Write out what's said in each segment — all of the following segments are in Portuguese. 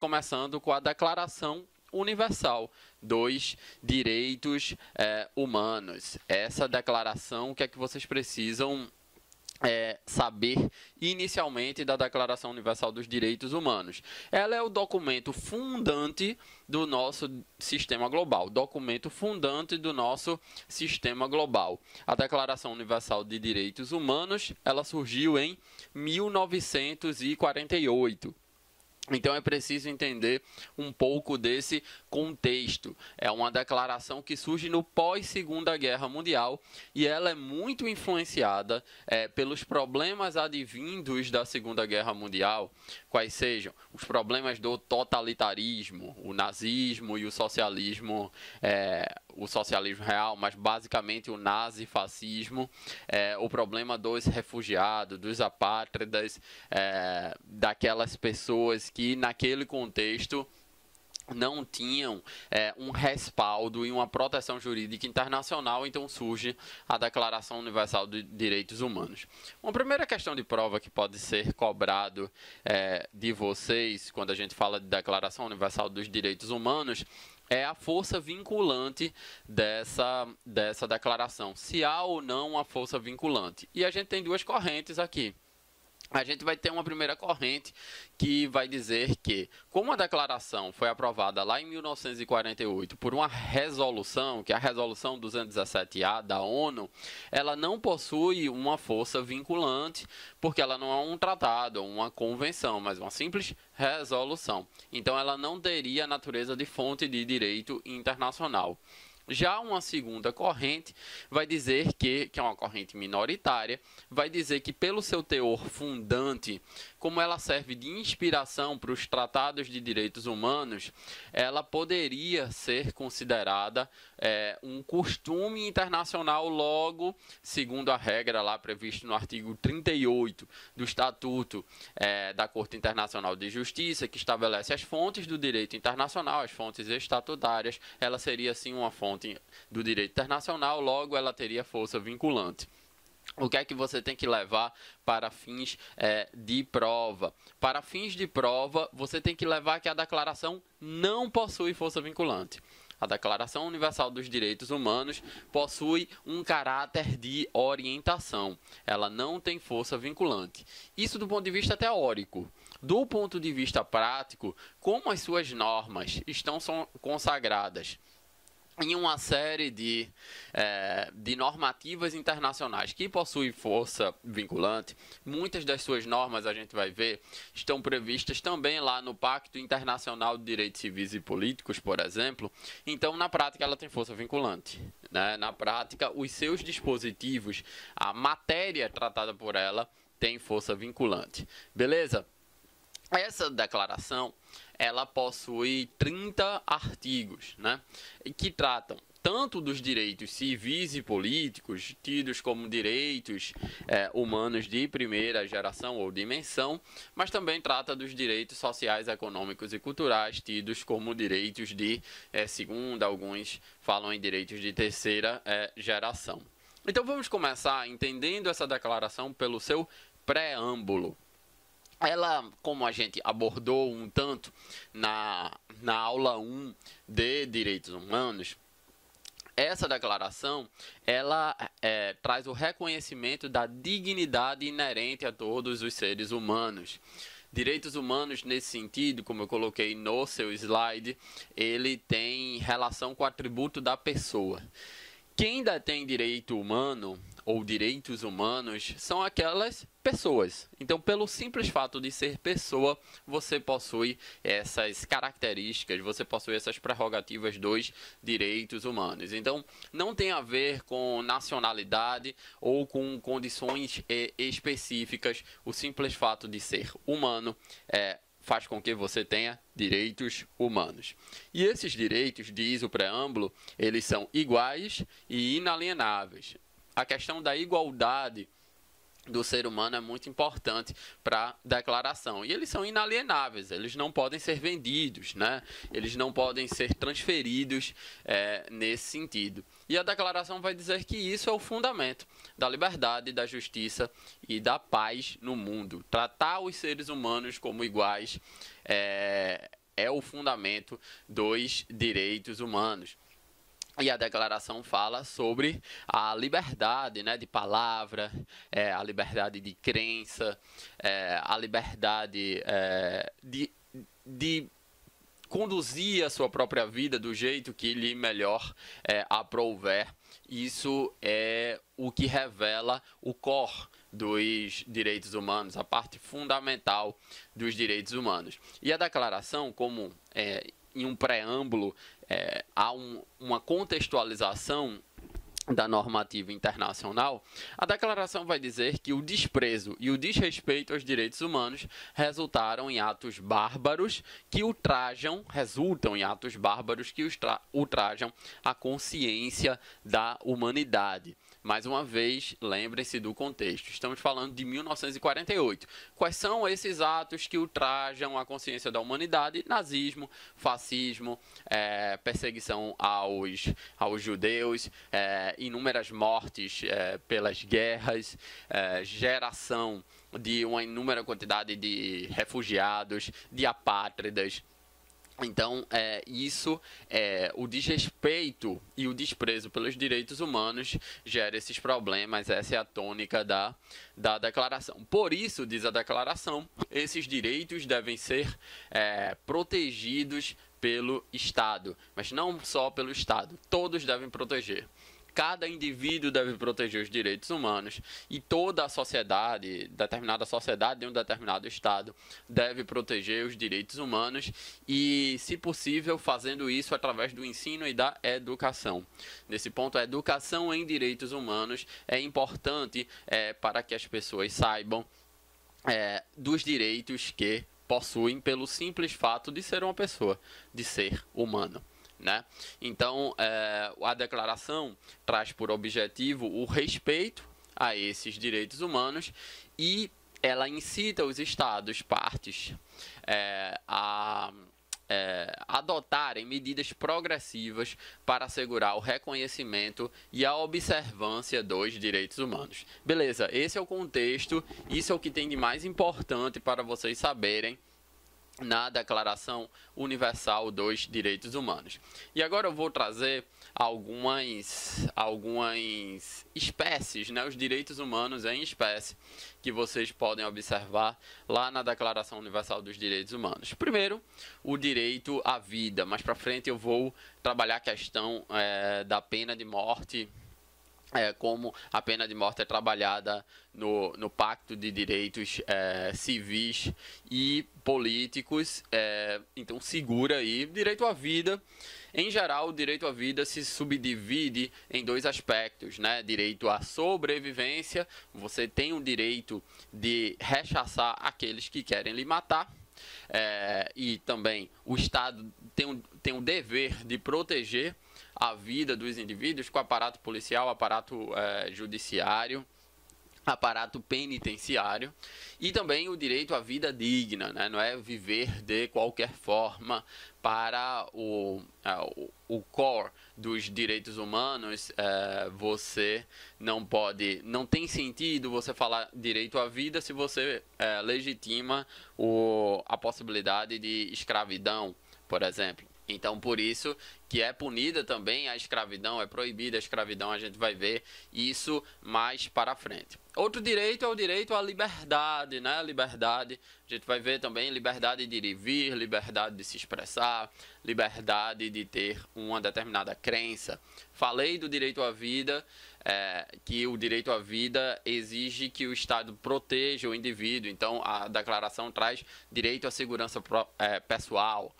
começando com a Declaração Universal dos Direitos é, Humanos. Essa declaração, o que é que vocês precisam é, saber inicialmente da Declaração Universal dos Direitos Humanos. Ela é o documento fundante do nosso sistema global, documento fundante do nosso sistema global. A Declaração Universal de Direitos Humanos, ela surgiu em 1948. Então é preciso entender um pouco desse contexto. É uma declaração que surge no pós-Segunda Guerra Mundial e ela é muito influenciada é, pelos problemas advindos da Segunda Guerra Mundial, quais sejam os problemas do totalitarismo, o nazismo e o socialismo é, o socialismo real, mas basicamente o nazifascismo, é, o problema dos refugiados, dos apátridas, é, daquelas pessoas que naquele contexto não tinham é, um respaldo e uma proteção jurídica internacional, então surge a Declaração Universal de Direitos Humanos. Uma primeira questão de prova que pode ser cobrado é, de vocês quando a gente fala de Declaração Universal dos Direitos Humanos é a força vinculante dessa, dessa declaração. Se há ou não a força vinculante. E a gente tem duas correntes aqui a gente vai ter uma primeira corrente que vai dizer que, como a declaração foi aprovada lá em 1948 por uma resolução, que é a resolução 217A da ONU, ela não possui uma força vinculante, porque ela não é um tratado, uma convenção, mas uma simples resolução. Então, ela não teria a natureza de fonte de direito internacional. Já uma segunda corrente vai dizer que, que é uma corrente minoritária, vai dizer que pelo seu teor fundante, como ela serve de inspiração para os tratados de direitos humanos, ela poderia ser considerada é, um costume internacional, logo, segundo a regra lá prevista no artigo 38 do Estatuto é, da Corte Internacional de Justiça, que estabelece as fontes do direito internacional, as fontes estatutárias, ela seria assim uma fonte do direito internacional, logo ela teria força vinculante. O que é que você tem que levar para fins é, de prova? Para fins de prova, você tem que levar que a declaração não possui força vinculante. A Declaração Universal dos Direitos Humanos possui um caráter de orientação. Ela não tem força vinculante. Isso do ponto de vista teórico. Do ponto de vista prático, como as suas normas estão consagradas em uma série de, é, de normativas internacionais que possuem força vinculante. Muitas das suas normas, a gente vai ver, estão previstas também lá no Pacto Internacional de Direitos Civis e Políticos, por exemplo. Então, na prática, ela tem força vinculante. Né? Na prática, os seus dispositivos, a matéria tratada por ela, tem força vinculante. Beleza? Essa declaração ela possui 30 artigos, né, que tratam tanto dos direitos civis e políticos, tidos como direitos é, humanos de primeira geração ou dimensão, mas também trata dos direitos sociais, econômicos e culturais, tidos como direitos de é, segunda, alguns falam em direitos de terceira é, geração. Então vamos começar entendendo essa declaração pelo seu preâmbulo ela, como a gente abordou um tanto na, na aula 1 de direitos humanos, essa declaração ela é, traz o reconhecimento da dignidade inerente a todos os seres humanos. Direitos humanos, nesse sentido, como eu coloquei no seu slide, ele tem relação com o atributo da pessoa. Quem detém direito humano ou direitos humanos são aquelas pessoas. Então, pelo simples fato de ser pessoa, você possui essas características, você possui essas prerrogativas dos direitos humanos. Então, não tem a ver com nacionalidade ou com condições eh, específicas. O simples fato de ser humano é, faz com que você tenha direitos humanos. E esses direitos, diz o preâmbulo, eles são iguais e inalienáveis a questão da igualdade do ser humano é muito importante para a declaração. E eles são inalienáveis, eles não podem ser vendidos, né? eles não podem ser transferidos é, nesse sentido. E a declaração vai dizer que isso é o fundamento da liberdade, da justiça e da paz no mundo. Tratar os seres humanos como iguais é, é o fundamento dos direitos humanos. E a declaração fala sobre a liberdade né, de palavra, é, a liberdade de crença, é, a liberdade é, de, de conduzir a sua própria vida do jeito que lhe melhor é, aprouver. Isso é o que revela o core dos direitos humanos, a parte fundamental dos direitos humanos. E a declaração, como é, em um preâmbulo é, há um, uma contextualização da normativa internacional, a declaração vai dizer que o desprezo e o desrespeito aos direitos humanos resultaram em atos bárbaros que ultrajam, resultam em atos bárbaros que ultrajam a consciência da humanidade. Mais uma vez, lembrem-se do contexto. Estamos falando de 1948. Quais são esses atos que ultrajam a consciência da humanidade? Nazismo, fascismo, é, perseguição aos, aos judeus, é, inúmeras mortes é, pelas guerras, é, geração de uma inúmera quantidade de refugiados, de apátridas, então, é, isso, é, o desrespeito e o desprezo pelos direitos humanos gera esses problemas, essa é a tônica da, da declaração. Por isso, diz a declaração, esses direitos devem ser é, protegidos pelo Estado, mas não só pelo Estado, todos devem proteger cada indivíduo deve proteger os direitos humanos e toda a sociedade, determinada sociedade de um determinado estado, deve proteger os direitos humanos e, se possível, fazendo isso através do ensino e da educação. Nesse ponto, a educação em direitos humanos é importante é, para que as pessoas saibam é, dos direitos que possuem pelo simples fato de ser uma pessoa, de ser humano. Né? Então, é, a declaração traz por objetivo o respeito a esses direitos humanos e ela incita os estados partes é, a é, adotarem medidas progressivas para assegurar o reconhecimento e a observância dos direitos humanos. Beleza, esse é o contexto, isso é o que tem de mais importante para vocês saberem na Declaração Universal dos Direitos Humanos. E agora eu vou trazer algumas, algumas espécies, né, os direitos humanos em espécie, que vocês podem observar lá na Declaração Universal dos Direitos Humanos. Primeiro, o direito à vida. Mais para frente eu vou trabalhar a questão é, da pena de morte é, como a pena de morte é trabalhada no, no Pacto de Direitos é, Civis e Políticos. É, então, segura aí. Direito à vida. Em geral, o direito à vida se subdivide em dois aspectos: né? direito à sobrevivência, você tem o direito de rechaçar aqueles que querem lhe matar. É, e também o Estado tem, um, tem o um dever de proteger a vida dos indivíduos com o aparato policial, aparato é, judiciário aparato penitenciário e também o direito à vida digna, né? não é viver de qualquer forma para o, é, o core dos direitos humanos, é, você não pode, não tem sentido você falar direito à vida se você é, legitima o, a possibilidade de escravidão, por exemplo. Então, por isso que é punida também a escravidão, é proibida a escravidão, a gente vai ver isso mais para frente. Outro direito é o direito à liberdade, né? Liberdade, a gente vai ver também liberdade de ir e vir, liberdade de se expressar, liberdade de ter uma determinada crença. Falei do direito à vida, é, que o direito à vida exige que o Estado proteja o indivíduo, então a declaração traz direito à segurança pro, é, pessoal,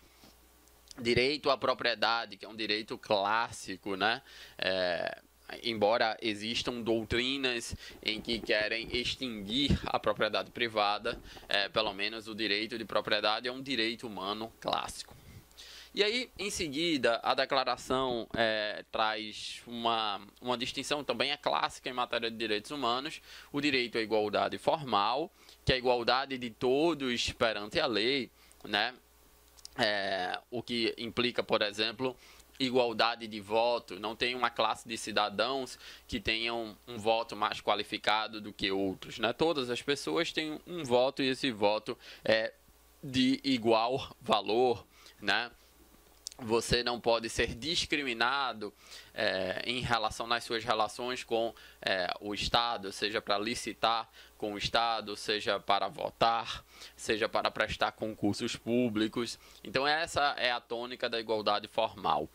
Direito à propriedade, que é um direito clássico, né? É, embora existam doutrinas em que querem extinguir a propriedade privada, é, pelo menos o direito de propriedade é um direito humano clássico. E aí, em seguida, a declaração é, traz uma, uma distinção também é clássica em matéria de direitos humanos: o direito à igualdade formal, que é a igualdade de todos perante a lei, né? é, o que implica, por exemplo, igualdade de voto, não tem uma classe de cidadãos que tenham um voto mais qualificado do que outros. Né? Todas as pessoas têm um voto e esse voto é de igual valor. Né? você não pode ser discriminado é, em relação nas suas relações com é, o Estado, seja para licitar com o Estado, seja para votar, seja para prestar concursos públicos. Então essa é a tônica da igualdade formal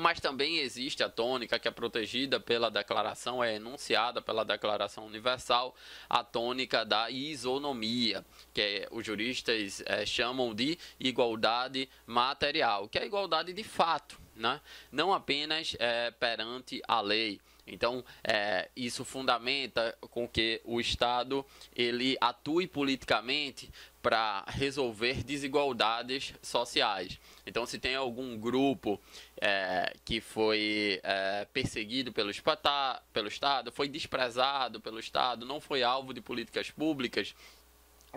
mas também existe a tônica que é protegida pela declaração, é enunciada pela Declaração Universal, a tônica da isonomia, que é, os juristas é, chamam de igualdade material, que é a igualdade de fato, né? não apenas é, perante a lei. Então, é, isso fundamenta com que o Estado ele atue politicamente para resolver desigualdades sociais. Então, se tem algum grupo é, que foi é, perseguido pelo, espatá, pelo Estado, foi desprezado pelo Estado, não foi alvo de políticas públicas,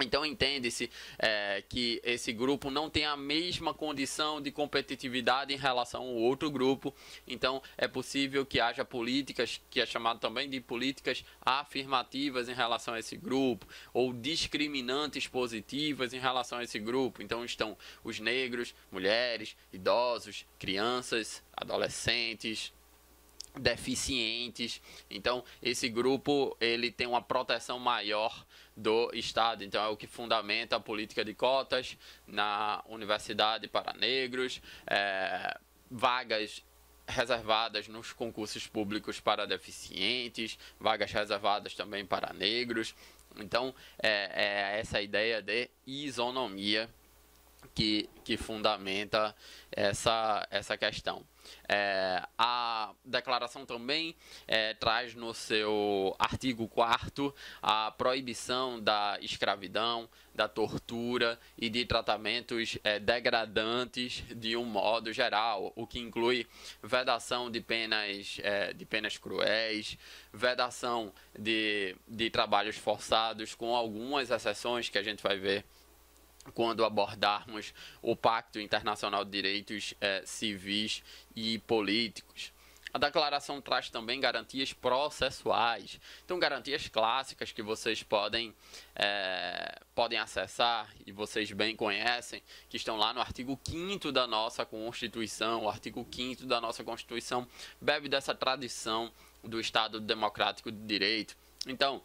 então entende-se é, que esse grupo não tem a mesma condição de competitividade em relação ao outro grupo. Então é possível que haja políticas, que é chamado também de políticas afirmativas em relação a esse grupo, ou discriminantes positivas em relação a esse grupo. Então estão os negros, mulheres, idosos, crianças, adolescentes, deficientes. Então, esse grupo ele tem uma proteção maior do Estado. Então, é o que fundamenta a política de cotas na universidade para negros, é, vagas reservadas nos concursos públicos para deficientes, vagas reservadas também para negros. Então, é, é essa ideia de isonomia que, que fundamenta essa, essa questão. É, a declaração também é, traz no seu artigo 4 a proibição da escravidão, da tortura e de tratamentos é, degradantes de um modo geral, o que inclui vedação de penas, é, de penas cruéis, vedação de, de trabalhos forçados, com algumas exceções que a gente vai ver quando abordarmos o Pacto Internacional de Direitos eh, Civis e Políticos. A declaração traz também garantias processuais, então garantias clássicas que vocês podem, é, podem acessar e vocês bem conhecem, que estão lá no artigo 5 da nossa Constituição. O artigo 5 da nossa Constituição bebe dessa tradição do Estado Democrático de Direito. Então,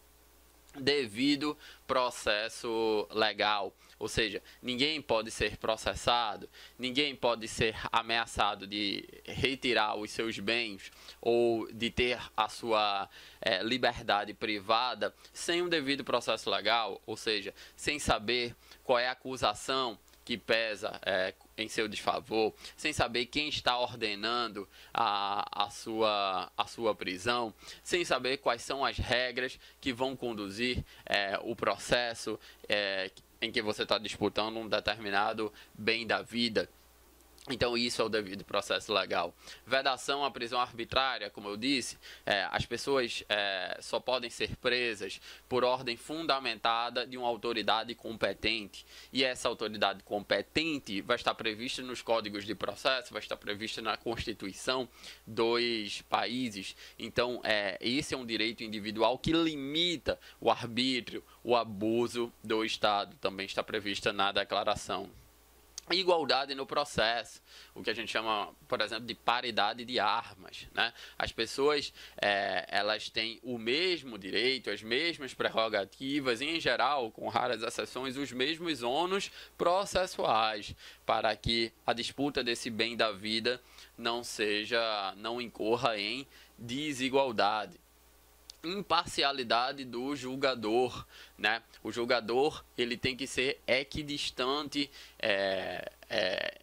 devido processo legal, ou seja, ninguém pode ser processado, ninguém pode ser ameaçado de retirar os seus bens ou de ter a sua é, liberdade privada sem um devido processo legal, ou seja, sem saber qual é a acusação que pesa é, em seu desfavor, sem saber quem está ordenando a, a, sua, a sua prisão, sem saber quais são as regras que vão conduzir é, o processo, é, em que você está disputando um determinado bem da vida, então, isso é o devido processo legal. Vedação à prisão arbitrária, como eu disse, é, as pessoas é, só podem ser presas por ordem fundamentada de uma autoridade competente. E essa autoridade competente vai estar prevista nos códigos de processo, vai estar prevista na Constituição dos países. Então, é, esse é um direito individual que limita o arbítrio, o abuso do Estado. Também está prevista na declaração igualdade no processo, o que a gente chama, por exemplo, de paridade de armas. Né? As pessoas é, elas têm o mesmo direito, as mesmas prerrogativas, e, em geral, com raras exceções, os mesmos ônus processuais para que a disputa desse bem da vida não seja, não incorra em desigualdade imparcialidade do julgador, né? O julgador ele tem que ser equidistante é, é,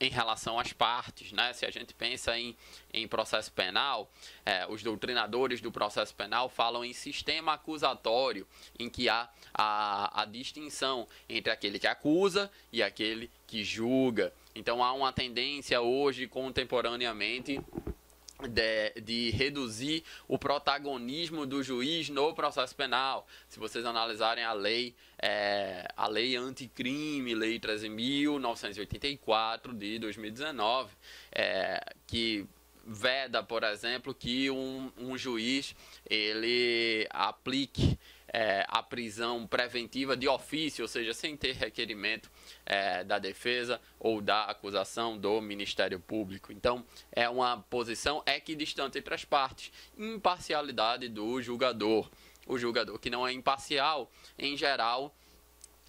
em relação às partes, né? Se a gente pensa em, em processo penal, é, os doutrinadores do processo penal falam em sistema acusatório, em que há a, a distinção entre aquele que acusa e aquele que julga. Então há uma tendência hoje, contemporaneamente, de, de, reduzir o protagonismo do juiz no processo penal. Se vocês analisarem a lei, é, a lei anticrime, lei 13.984 de 2019, é, que veda, por exemplo, que um, um juiz ele aplique é, a prisão preventiva de ofício, ou seja, sem ter requerimento é, da defesa ou da acusação do Ministério Público. Então, é uma posição equidistante entre as partes, imparcialidade do julgador. O julgador que não é imparcial, em geral,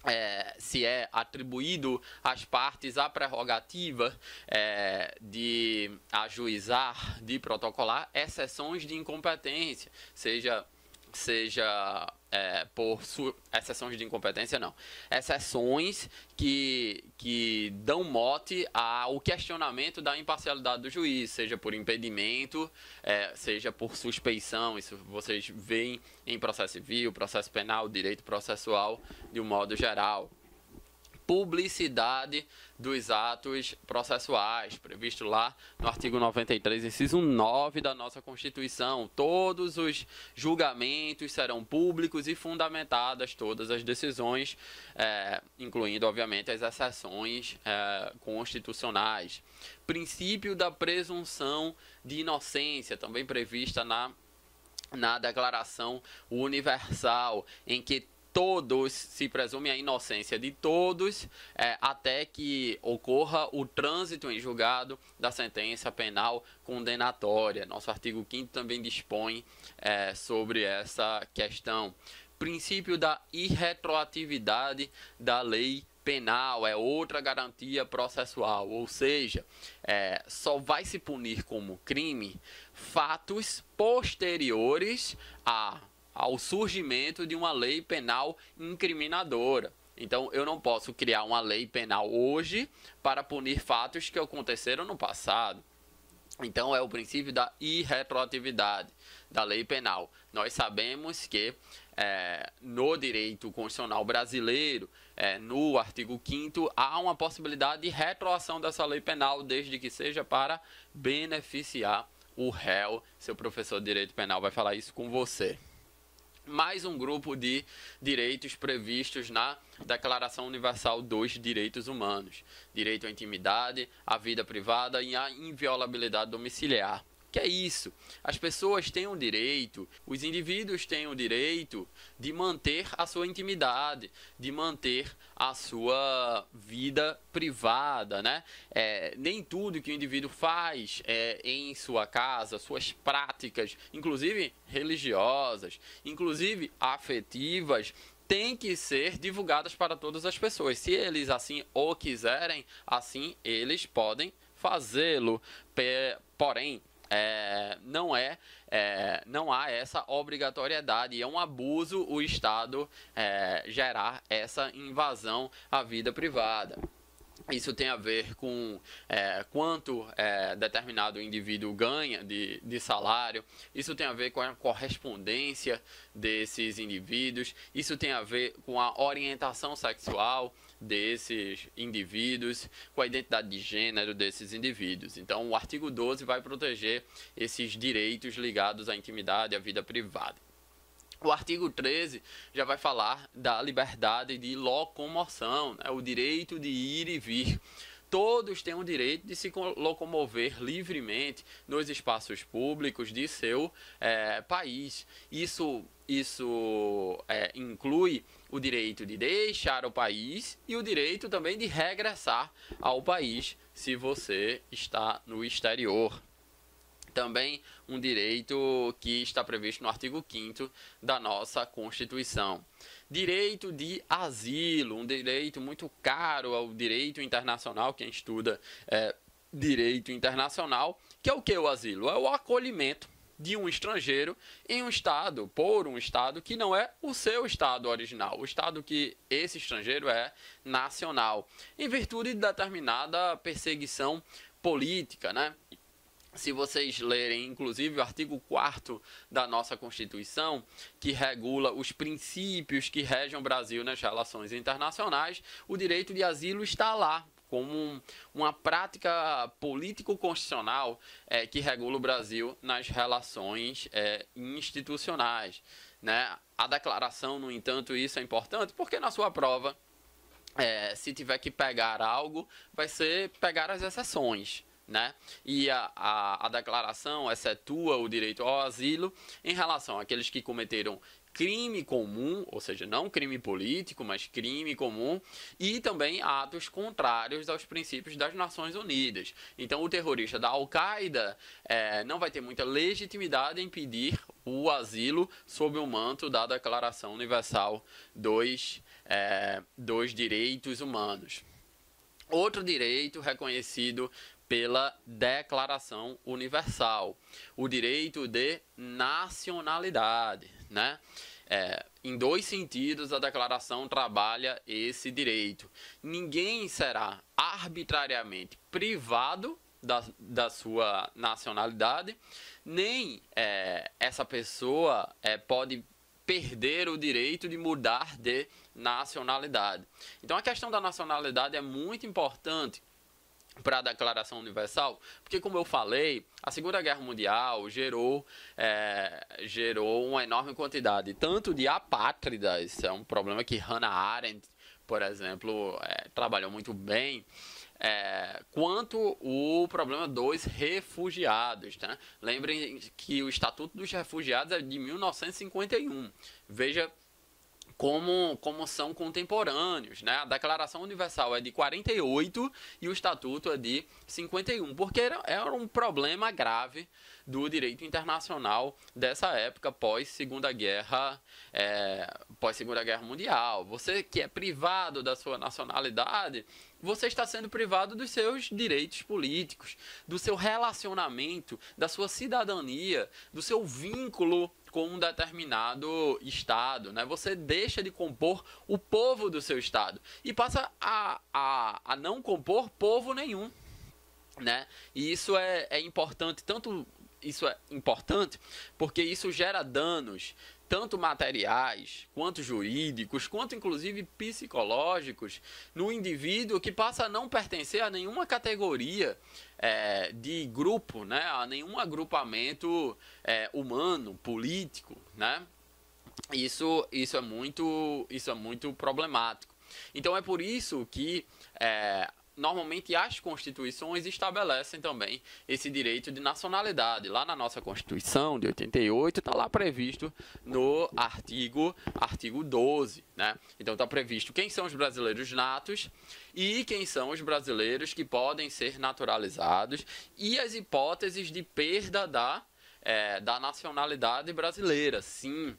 é, se é atribuído às partes a prerrogativa é, de ajuizar, de protocolar exceções de incompetência, seja seja é, por exceções de incompetência, não. Exceções que, que dão mote ao questionamento da imparcialidade do juiz, seja por impedimento, é, seja por suspeição. Isso vocês veem em processo civil, processo penal, direito processual de um modo geral publicidade dos atos processuais, previsto lá no artigo 93, inciso 9 da nossa Constituição. Todos os julgamentos serão públicos e fundamentadas todas as decisões, é, incluindo, obviamente, as exceções é, constitucionais. Princípio da presunção de inocência, também prevista na na Declaração Universal, em que todos, se presume a inocência de todos, é, até que ocorra o trânsito em julgado da sentença penal condenatória. Nosso artigo 5 também dispõe é, sobre essa questão. Princípio da irretroatividade da lei penal é outra garantia processual, ou seja, é, só vai se punir como crime fatos posteriores a ao surgimento de uma lei penal incriminadora. Então, eu não posso criar uma lei penal hoje para punir fatos que aconteceram no passado. Então, é o princípio da irretroatividade da lei penal. Nós sabemos que é, no direito constitucional brasileiro, é, no artigo 5, há uma possibilidade de retroação dessa lei penal, desde que seja para beneficiar o réu. Seu professor de direito penal vai falar isso com você mais um grupo de direitos previstos na Declaração Universal dos Direitos Humanos: direito à intimidade, à vida privada e à inviolabilidade domiciliar que é isso. As pessoas têm o um direito, os indivíduos têm o um direito de manter a sua intimidade, de manter a sua vida privada, né? É, nem tudo que o indivíduo faz é, em sua casa, suas práticas, inclusive religiosas, inclusive afetivas, tem que ser divulgadas para todas as pessoas. Se eles assim o quiserem, assim eles podem fazê-lo. Porém, é, não é, é, não há essa obrigatoriedade, é um abuso o Estado é, gerar essa invasão à vida privada. Isso tem a ver com é, quanto é, determinado indivíduo ganha de, de salário, isso tem a ver com a correspondência desses indivíduos, isso tem a ver com a orientação sexual, desses indivíduos, com a identidade de gênero desses indivíduos. Então, o artigo 12 vai proteger esses direitos ligados à intimidade e à vida privada. O artigo 13 já vai falar da liberdade de locomoção, né? o direito de ir e vir todos têm o direito de se locomover livremente nos espaços públicos de seu é, país. Isso, isso é, inclui o direito de deixar o país e o direito também de regressar ao país se você está no exterior. Também um direito que está previsto no artigo 5 da nossa Constituição. Direito de asilo, um direito muito caro ao direito internacional, quem estuda é, direito internacional, que é o que o asilo? É o acolhimento de um estrangeiro em um estado, por um estado que não é o seu estado original, o estado que esse estrangeiro é nacional, em virtude de determinada perseguição política, né? Se vocês lerem, inclusive, o artigo 4 da nossa Constituição, que regula os princípios que regem o Brasil nas relações internacionais, o direito de asilo está lá como um, uma prática político-constitucional é, que regula o Brasil nas relações é, institucionais. Né? A declaração, no entanto, isso é importante, porque na sua prova, é, se tiver que pegar algo, vai ser pegar as exceções. Né? E a, a, a declaração excetua é o direito ao asilo em relação àqueles que cometeram crime comum, ou seja, não crime político, mas crime comum, e também atos contrários aos princípios das Nações Unidas. Então, o terrorista da Al-Qaeda é, não vai ter muita legitimidade em pedir o asilo sob o manto da Declaração Universal dos, é, dos Direitos Humanos. Outro direito reconhecido pela Declaração Universal, o direito de nacionalidade né? É, em dois sentidos, a declaração trabalha esse direito. Ninguém será arbitrariamente privado da, da sua nacionalidade, nem é, essa pessoa é, pode perder o direito de mudar de nacionalidade. Então, a questão da nacionalidade é muito importante para a Declaração Universal, porque como eu falei, a Segunda Guerra Mundial gerou, é, gerou uma enorme quantidade, tanto de apátridas, é um problema que Hannah Arendt, por exemplo, é, trabalhou muito bem, é, quanto o problema dos refugiados. Né? Lembrem que o Estatuto dos Refugiados é de 1951. Veja como, como são contemporâneos. Né? A Declaração Universal é de 48 e o Estatuto é de 51, porque era, era um problema grave do direito internacional dessa época pós Segunda Guerra, é, pós Segunda Guerra Mundial. Você que é privado da sua nacionalidade, você está sendo privado dos seus direitos políticos, do seu relacionamento, da sua cidadania, do seu vínculo com um determinado estado, né? Você deixa de compor o povo do seu estado e passa a, a, a não compor povo nenhum, né? E isso é, é importante tanto isso é importante porque isso gera danos tanto materiais, quanto jurídicos, quanto inclusive psicológicos, no indivíduo que passa a não pertencer a nenhuma categoria é, de grupo, né? a nenhum agrupamento é, humano, político. Né? Isso, isso, é muito, isso é muito problemático. Então é por isso que é, normalmente as constituições estabelecem também esse direito de nacionalidade. Lá na nossa Constituição de 88 está lá previsto no artigo artigo 12, né? Então está previsto quem são os brasileiros natos e quem são os brasileiros que podem ser naturalizados e as hipóteses de perda da é, da nacionalidade brasileira. Sim,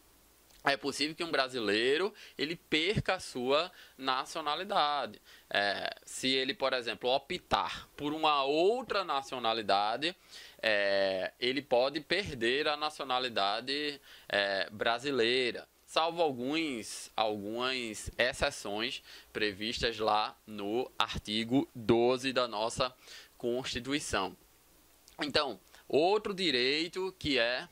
é possível que um brasileiro ele perca a sua nacionalidade. É, se ele, por exemplo, optar por uma outra nacionalidade, é, ele pode perder a nacionalidade é, brasileira, salvo alguns, algumas exceções previstas lá no artigo 12 da nossa Constituição. Então, outro direito que é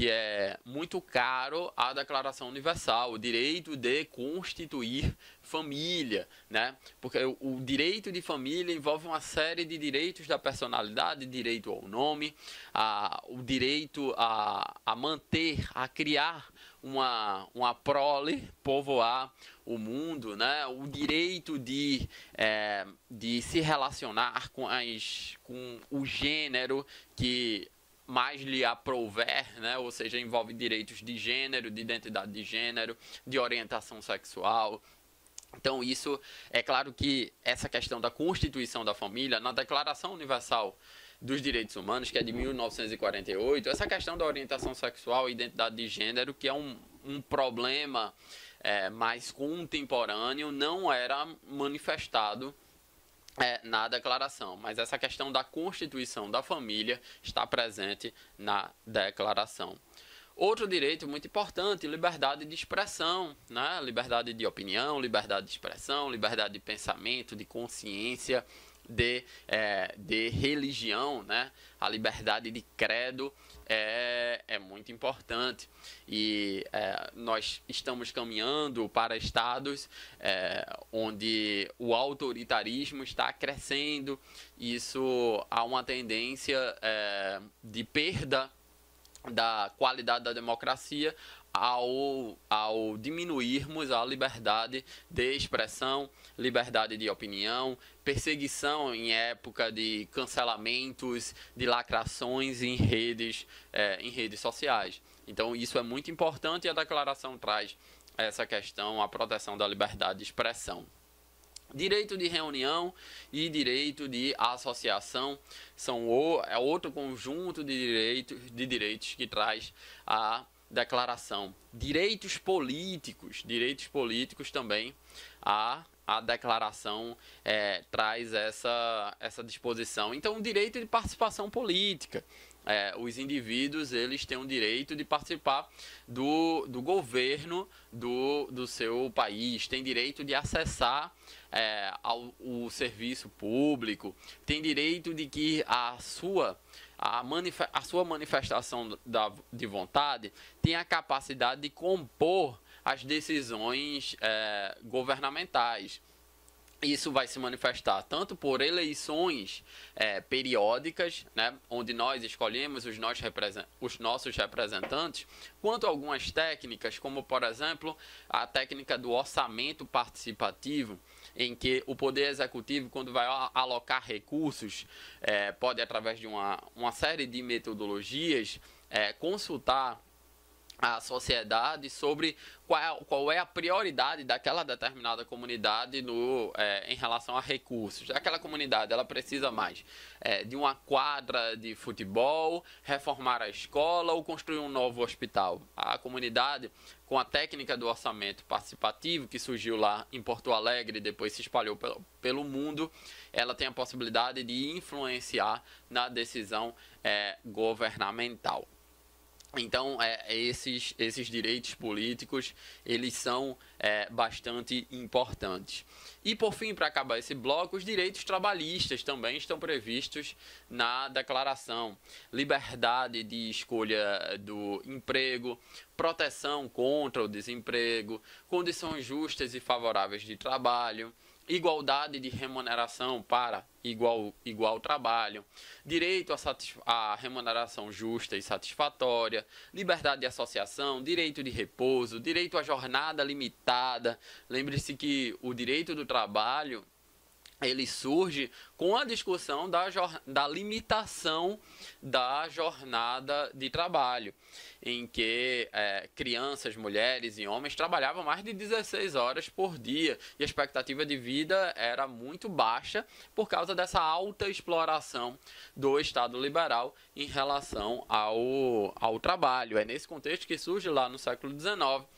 que é muito caro à Declaração Universal, o direito de constituir família, né? Porque o, direito de família envolve uma série de direitos da personalidade, direito ao nome, a, o direito a, a manter, a criar uma, uma prole, povoar o mundo, né? o direito de, é, de se relacionar com, as, com o gênero que mais lhe aprouver, né? ou seja, envolve direitos de gênero, de identidade de gênero, de orientação sexual, então, isso é claro que essa questão da constituição da família, na Declaração Universal dos Direitos Humanos, que é de 1948, essa questão da orientação sexual e identidade de gênero, que é um, um problema é, mais contemporâneo, não era manifestado é, na declaração, mas essa questão da constituição da família está presente na declaração. Outro direito muito importante, liberdade de expressão, né? liberdade de opinião, liberdade de expressão, liberdade de pensamento, de consciência de, é, de religião, né? a liberdade de credo é, é muito importante. E é, nós estamos caminhando para estados é, onde o autoritarismo está crescendo, isso há uma tendência é, de perda da qualidade da democracia ao, ao diminuirmos a liberdade de expressão, liberdade de opinião, perseguição em época de cancelamentos, de lacrações em redes, é, em redes sociais. Então, isso é muito importante e a declaração traz essa questão, a proteção da liberdade de expressão. Direito de reunião e direito de associação são o, é outro conjunto de direitos, de direitos que traz a declaração. Direitos políticos, direitos políticos também. A, a declaração é, traz essa, essa disposição. Então, o direito de participação política. É, os indivíduos eles têm o direito de participar do, do governo do, do seu país, têm direito de acessar é, ao, o serviço público, têm direito de que a sua a, a sua manifestação da, de vontade tem a capacidade de compor as decisões é, governamentais isso vai se manifestar tanto por eleições é, periódicas, né, onde nós escolhemos os, nós os nossos representantes, quanto algumas técnicas, como por exemplo a técnica do orçamento participativo, em que o poder executivo, quando vai alocar recursos, é, pode através de uma, uma série de metodologias é, consultar a sociedade sobre qual, é qual é a prioridade daquela determinada comunidade no, é, em relação a recursos. Aquela comunidade ela precisa mais é, de uma quadra de futebol, reformar a escola ou construir um novo hospital. A comunidade, com a técnica do orçamento participativo que surgiu lá em Porto Alegre e depois se espalhou pelo, pelo mundo, ela tem a possibilidade de influenciar na decisão é, governamental. Então, é, esses, esses direitos políticos, eles são é, bastante importantes. E, por fim, para acabar esse bloco, os direitos trabalhistas também estão previstos na declaração. Liberdade de escolha do emprego, proteção contra o desemprego, condições justas e favoráveis de trabalho, igualdade de remuneração para igual, igual trabalho, direito à, remuneração justa e satisfatória, liberdade de associação, direito de repouso, direito à jornada limitada. Lembre-se que o direito do trabalho ele surge com a discussão da, da limitação da jornada de trabalho, em que é, crianças, mulheres e homens trabalhavam mais de 16 horas por dia e a expectativa de vida era muito baixa por causa dessa alta exploração do Estado liberal em relação ao, ao trabalho. É nesse contexto que surge lá no século XIX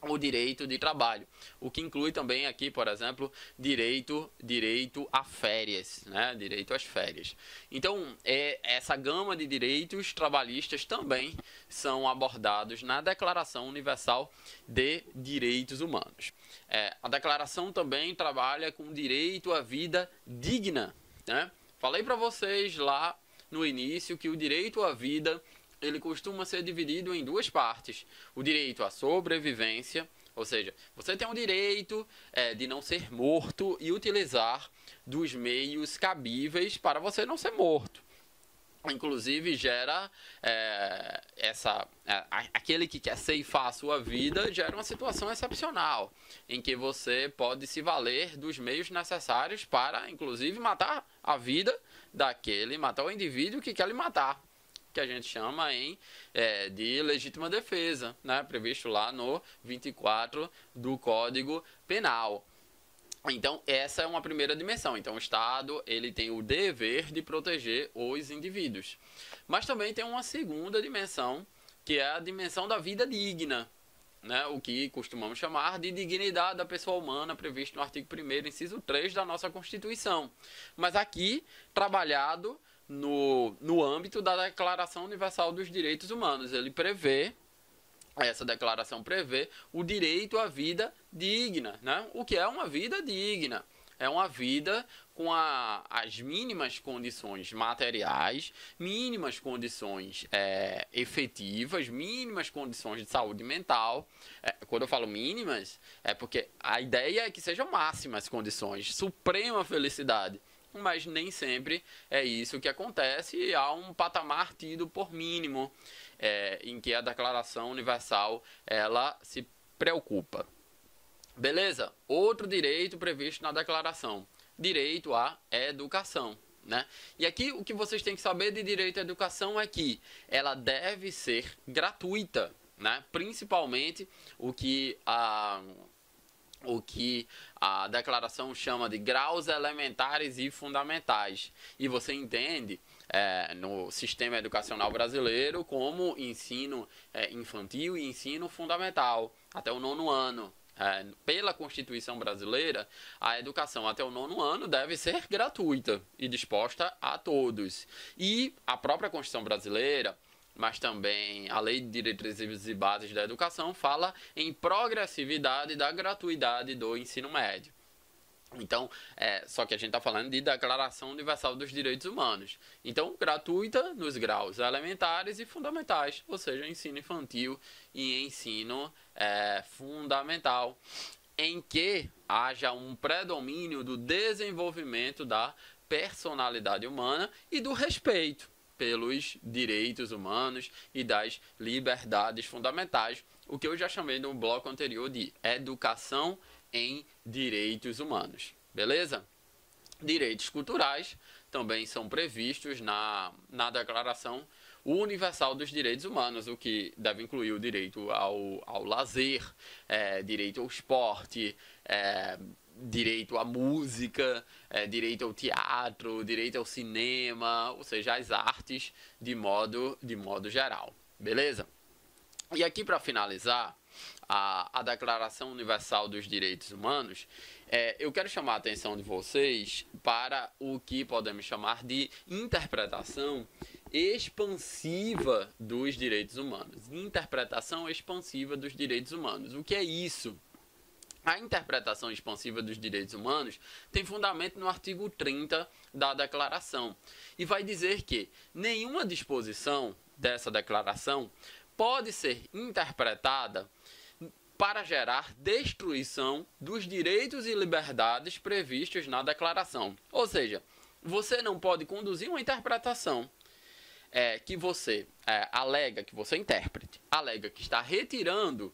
o direito de trabalho, o que inclui também aqui, por exemplo, direito direito a férias, né? direito às férias. Então, é, essa gama de direitos trabalhistas também são abordados na Declaração Universal de Direitos Humanos. É, a declaração também trabalha com direito à vida digna. Né? Falei para vocês lá no início que o direito à vida ele costuma ser dividido em duas partes: o direito à sobrevivência, ou seja, você tem o direito é, de não ser morto e utilizar dos meios cabíveis para você não ser morto. Inclusive gera é, essa é, aquele que quer ceifar a sua vida gera uma situação excepcional em que você pode se valer dos meios necessários para, inclusive, matar a vida daquele, matar o indivíduo que quer lhe matar que a gente chama em, é, de legítima defesa, né? previsto lá no 24 do Código Penal. Então, essa é uma primeira dimensão. Então, o Estado ele tem o dever de proteger os indivíduos. Mas também tem uma segunda dimensão, que é a dimensão da vida digna, né? o que costumamos chamar de dignidade da pessoa humana, previsto no artigo 1, inciso 3 da nossa Constituição. Mas aqui, trabalhado no, no âmbito da Declaração Universal dos Direitos Humanos. Ele prevê, essa declaração prevê, o direito à vida digna. Né? O que é uma vida digna? É uma vida com a, as mínimas condições materiais, mínimas condições é, efetivas, mínimas condições de saúde mental. É, quando eu falo mínimas, é porque a ideia é que sejam máximas condições, suprema felicidade mas nem sempre é isso que acontece. Há um patamar tido por mínimo é, em que a Declaração Universal ela se preocupa. Beleza? Outro direito previsto na Declaração: direito à educação. Né? E aqui o que vocês têm que saber de direito à educação é que ela deve ser gratuita, né? principalmente o que a o que a declaração chama de graus elementares e fundamentais. E você entende é, no sistema educacional brasileiro como ensino é, infantil e ensino fundamental, até o nono ano. É, pela Constituição brasileira, a educação até o nono ano deve ser gratuita e disposta a todos. E a própria Constituição brasileira mas também a Lei de Diretrizes e Bases da Educação fala em progressividade da gratuidade do ensino médio. Então, é, só que a gente está falando de Declaração Universal dos Direitos Humanos. Então, gratuita nos graus elementares e fundamentais, ou seja, ensino infantil e ensino é, fundamental, em que haja um predomínio do desenvolvimento da personalidade humana e do respeito pelos direitos humanos e das liberdades fundamentais, o que eu já chamei no bloco anterior de educação em direitos humanos. Beleza? Direitos culturais também são previstos na, na Declaração Universal dos Direitos Humanos, o que deve incluir o direito ao, ao lazer, é, direito ao esporte, é, direito à música, é, direito ao teatro, direito ao cinema, ou seja, às artes de modo, de modo geral. Beleza? E aqui para finalizar a, a Declaração Universal dos Direitos Humanos, é, eu quero chamar a atenção de vocês para o que podemos chamar de interpretação expansiva dos direitos humanos. Interpretação expansiva dos direitos humanos. O que é isso? A interpretação expansiva dos direitos humanos tem fundamento no artigo 30 da Declaração e vai dizer que nenhuma disposição dessa declaração pode ser interpretada para gerar destruição dos direitos e liberdades previstos na declaração. Ou seja, você não pode conduzir uma interpretação é, que você é, alega, que você é interprete, alega que está retirando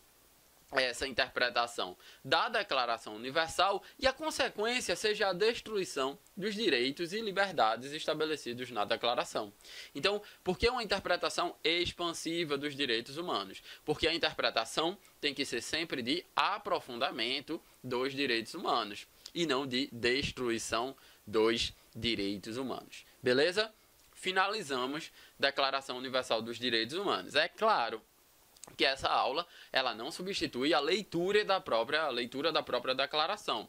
essa interpretação da Declaração Universal e a consequência seja a destruição dos direitos e liberdades estabelecidos na declaração. Então, por que uma interpretação expansiva dos direitos humanos? Porque a interpretação tem que ser sempre de aprofundamento dos direitos humanos e não de destruição dos direitos humanos. Beleza? Finalizamos Declaração Universal dos Direitos Humanos. É claro, que essa aula ela não substitui a leitura da própria a leitura da própria declaração.